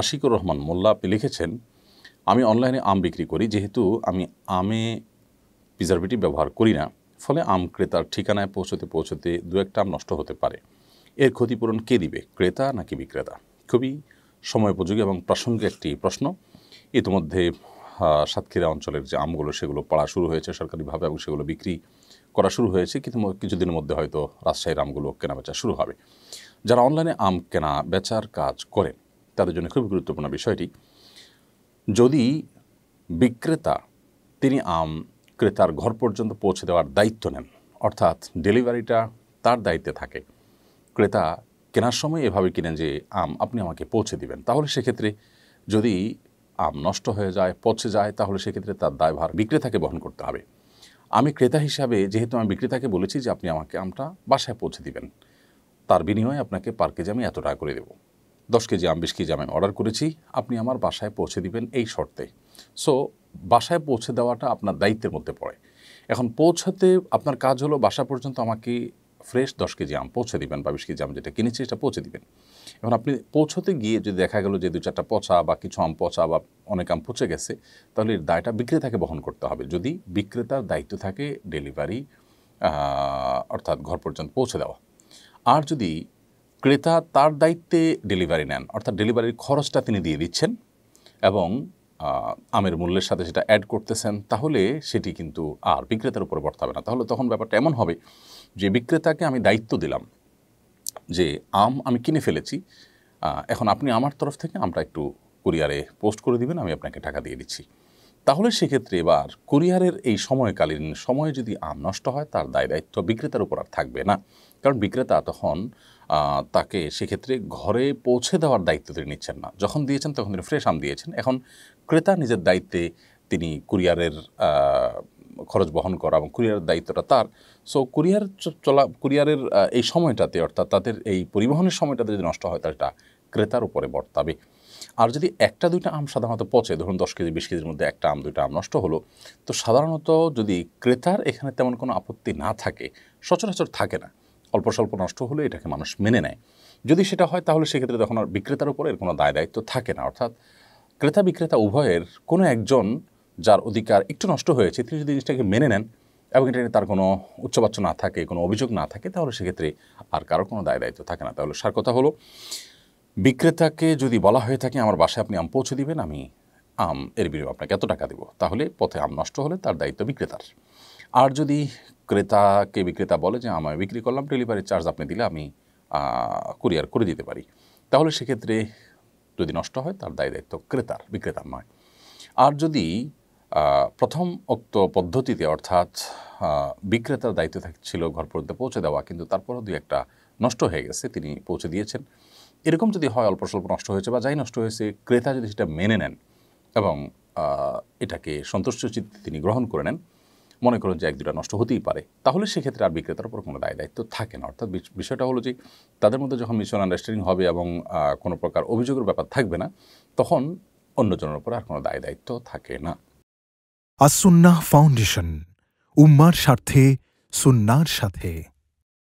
আশিকুর রহমান মোল্লা আপনি লিখেছেন আমি অনলাইনে আম বিক্রি করি যেহেতু আমি আমে প্রিজারভেটিভ ব্যবহার করি না ফলে আম ক্রেতার ঠিকানায় পৌঁছতে পৌঁছতে দু একটা আম নষ্ট হতে পারে এর ক্ষতিপূরণ কে দিবে ক্রেতা নাকি বিক্রেতা খুবই সময়োপযোগী এবং প্রাসঙ্গিক একটি প্রশ্ন ইতিমধ্যে সাতক্ষীরা অঞ্চলের যে আমগুলো সেগুলো পড়া শুরু হয়েছে সরকারিভাবে এবং সেগুলো বিক্রি করা শুরু হয়েছে কিন্তু কিছুদিনের মধ্যে হয়তো রাজশাহীর আমগুলো কেনাবেচা শুরু হবে যারা অনলাইনে আম কেনা বেচার কাজ করেন তাদের জন্য খুবই গুরুত্বপূর্ণ বিষয়টি যদি বিক্রেতা তিনি আম ক্রেতার ঘর পর্যন্ত পৌঁছে দেওয়ার দায়িত্ব নেন অর্থাৎ ডেলিভারিটা তার দায়িত্বে থাকে ক্রেতা কেনার সময় এভাবে কিনেন যে আম আপনি আমাকে পৌঁছে দিবেন তাহলে সেক্ষেত্রে যদি আম নষ্ট হয়ে যায় পচে যায় তাহলে সেক্ষেত্রে তার দায়ভার বিক্রেতাকে বহন করতে হবে আমি ক্রেতা হিসাবে যেহেতু আমি বিক্রেতাকে বলেছি যে আপনি আমাকে আমটা বাসায় পৌঁছে দিবেন তার বিনিময়ে আপনাকে পার কেজি আমি এত টাকা করে দেবো দশ কেজি আম বিশ কেজি আমি অর্ডার করেছি আপনি আমার বাসায় পৌঁছে দিবেন এই শর্তে সো বাসায় পৌঁছে দেওয়াটা আপনার দায়িত্বের মধ্যে পড়ে এখন পৌঁছাতে আপনার কাজ হলো বাসা পর্যন্ত আমাকে ফ্রেশ দশ কেজি আম পৌঁছে দিবেন বা বিশ কেজি আম যেটা কিনেছি সেটা পৌঁছে দিবেন এখন আপনি পৌঁছতে গিয়ে যদি দেখা গেল যে দু চারটা পচা বা কিছু আম পচা বা অনেক আম পচে গেছে তাহলে এর দায়টা বিক্রেতাকে বহন করতে হবে যদি বিক্রেতার দায়িত্ব থাকে ডেলিভারি অর্থাৎ ঘর পর্যন্ত পৌঁছে দেওয়া আর যদি ক্রেতা তার দায়িত্বে ডেলিভারি নেন অর্থাৎ ডেলিভারির খরচটা তিনি দিয়ে দিচ্ছেন এবং আমের মূল্যের সাথে সেটা অ্যাড করতেছেন তাহলে সেটি কিন্তু আর বিক্রেতার উপরে বর্তাবে না তাহলে তখন ব্যাপারটা এমন হবে যে বিক্রেতাকে আমি দায়িত্ব দিলাম যে আম আমি কিনে ফেলেছি এখন আপনি আমার তরফ থেকে আমরা একটু কুরিয়ারে পোস্ট করে দিবেন আমি আপনাকে টাকা দিয়ে দিচ্ছি তাহলে সেক্ষেত্রে এবার কুরিয়ারের এই সময়কালীন সময় যদি আম নষ্ট হয় তার দায় দায়িত্ব বিক্রেতার উপর আর থাকবে না কারণ বিক্রেতা তখন তাকে সেক্ষেত্রে ঘরে পৌঁছে দেওয়ার দায়িত্ব তিনি নিচ্ছেন না যখন দিয়েছেন তখন তিনি ফ্রেশ আম দিয়েছেন এখন ক্রেতা নিজের দায়িত্বে তিনি কুরিয়ারের খরচ বহন করা এবং কুরিয়ারের দায়িত্বটা তার সো কুরিয়ার চলা কুরিয়ারের এই সময়টাতে অর্থাৎ তাদের এই পরিবহনের সময়টাতে যদি নষ্ট হয় তাহলে এটা ক্রেতার উপরে বর্তাবে আর যদি একটা দুইটা আম সাধারণত পচে ধরুন দশ কেজি বিশ কেজির মধ্যে একটা আম দুইটা আম নষ্ট হলো তো সাধারণত যদি ক্রেতার এখানে তেমন কোনো আপত্তি না থাকে সচরাচর থাকে না অল্প স্বল্প নষ্ট হলে এটাকে মানুষ মেনে নেয় যদি সেটা হয় তাহলে সেক্ষেত্রে তখন আর বিক্রেতার উপরে এর কোনো দায় দায়িত্ব থাকে না অর্থাৎ ক্রেতা বিক্রেতা উভয়ের কোনো একজন যার অধিকার একটু নষ্ট হয়েছে তিনি যদি জিনিসটাকে মেনে নেন এবং এটা তার কোনো উচ্চবাচ্য না থাকে কোনো অভিযোগ না থাকে তাহলে সেক্ষেত্রে আর কারো কোনো দায় দায়িত্ব থাকে না তাহলে সার কথা হলো বিক্রেতাকে যদি বলা হয়ে থাকে আমার বাসায় আপনি আম পৌঁছে দিবেন আমি আম এর বিনিময়ে আপনাকে এত টাকা দেব তাহলে পথে আম নষ্ট হলে তার দায়িত্ব বিক্রেতার আর যদি ক্রেতাকে বিক্রেতা বলে যে আমায় বিক্রি করলাম ডেলিভারি চার্জ আপনি দিলে আমি কুরিয়ার করে দিতে পারি তাহলে সেক্ষেত্রে যদি নষ্ট হয় তার দায় দায়িত্ব ক্রেতার বিক্রেতার নয় আর যদি প্রথম উক্ত পদ্ধতিতে অর্থাৎ বিক্রেতার দায়িত্ব ছিল ঘর পর্যন্ত পৌঁছে দেওয়া কিন্তু তারপরও দুই একটা নষ্ট হয়ে গেছে তিনি পৌঁছে দিয়েছেন এরকম যদি হয় অল্প স্বল্প নষ্ট হয়েছে বা যাই নষ্ট হয়েছে ক্রেতা যদি সেটা মেনে নেন এবং এটাকে সন্তুষ্ট চিত্তে তিনি গ্রহণ করে নেন মনে করেন যে এক দুটা নষ্ট হতেই পারে তাহলে সেক্ষেত্রে আর বিক্রেতার উপর কোনো দায় দায়িত্ব থাকে না অর্থাৎ বিষয়টা হলো যে তাদের মধ্যে যখন মিশন আন্ডারস্ট্যান্ডিং হবে এবং কোনো প্রকার অভিযোগের ব্যাপার থাকবে না তখন অন্যজনের উপর আর কোনো দায় দায়িত্ব থাকে না আসুন্না ফাউন্ডেশন উম্মার স্বার্থে সুন্নার সাথে